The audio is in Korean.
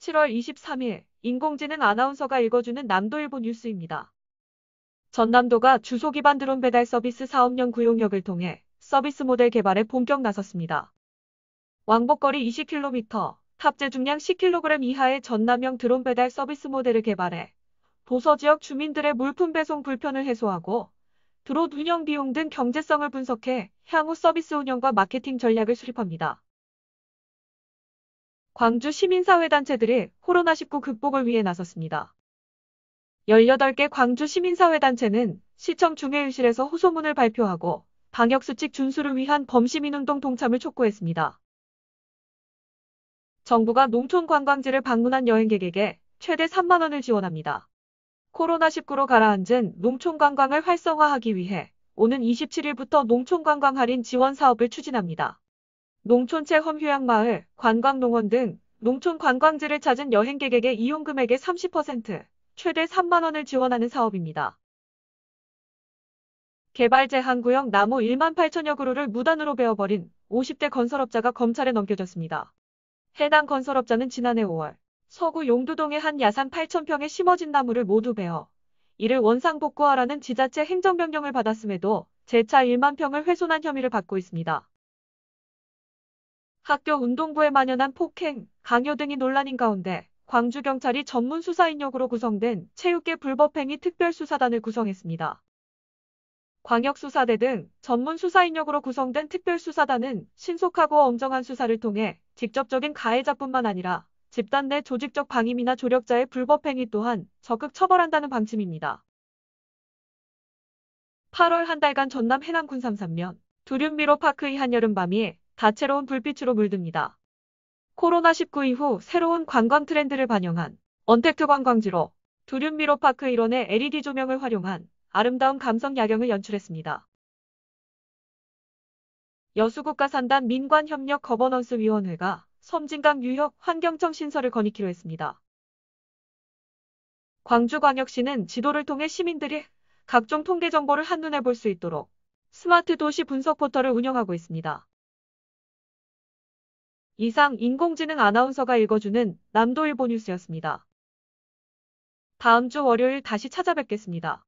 7월 23일 인공지능 아나운서가 읽어주는 남도일보 뉴스입니다. 전남도가 주소 기반 드론 배달 서비스 사업용 구용역을 통해 서비스 모델 개발에 본격 나섰습니다. 왕복거리 20km, 탑재 중량 10kg 이하의 전남형 드론 배달 서비스 모델을 개발해 도서 지역 주민들의 물품 배송 불편을 해소하고 드론 운영 비용 등 경제성을 분석해 향후 서비스 운영과 마케팅 전략을 수립합니다. 광주 시민사회단체들이 코로나19 극복을 위해 나섰습니다. 18개 광주 시민사회단체는 시청 중회의실에서 호소문을 발표하고 방역수칙 준수를 위한 범시민운동 동참을 촉구했습니다. 정부가 농촌 관광지를 방문한 여행객에게 최대 3만원을 지원합니다. 코로나19로 가라앉은 농촌 관광을 활성화하기 위해 오는 27일부터 농촌 관광 할인 지원 사업을 추진합니다. 농촌체 험휴양마을, 관광농원 등 농촌 관광지를 찾은 여행객에게 이용금액의 30%, 최대 3만원을 지원하는 사업입니다. 개발 제한 구역 나무 1만 8천여 그루를 무단으로 베어버린 50대 건설업자가 검찰에 넘겨졌습니다. 해당 건설업자는 지난해 5월 서구 용두동의 한 야산 8천평에 심어진 나무를 모두 베어 이를 원상 복구하라는 지자체 행정명령을 받았음에도 재차 1만 평을 훼손한 혐의를 받고 있습니다. 학교 운동부에 만연한 폭행, 강요 등이 논란인 가운데 광주경찰이 전문 수사인력으로 구성된 체육계 불법행위 특별수사단을 구성했습니다. 광역수사대 등 전문 수사인력으로 구성된 특별수사단은 신속하고 엄정한 수사를 통해 직접적인 가해자뿐만 아니라 집단 내 조직적 방임이나 조력자의 불법행위 또한 적극 처벌한다는 방침입니다. 8월 한 달간 전남 해남군 33면 두륜미로파크의 한여름밤이 다채로운 불빛으로 물듭니다. 코로나19 이후 새로운 관광 트렌드를 반영한 언택트 관광지로 두륜미로파크 일원의 LED 조명을 활용한 아름다운 감성 야경을 연출했습니다. 여수국가산단 민관협력 거버넌스위원회가 섬진강 유역 환경청 신설을 거니키로 했습니다. 광주광역시는 지도를 통해 시민들이 각종 통계 정보를 한눈에 볼 수 있도록 스마트 도시 분석 포털을 운영하고 있습니다. 이상 인공지능 아나운서가 읽어주는 남도일보 뉴스였습니다. 다음 주 월요일 다시 찾아뵙겠습니다.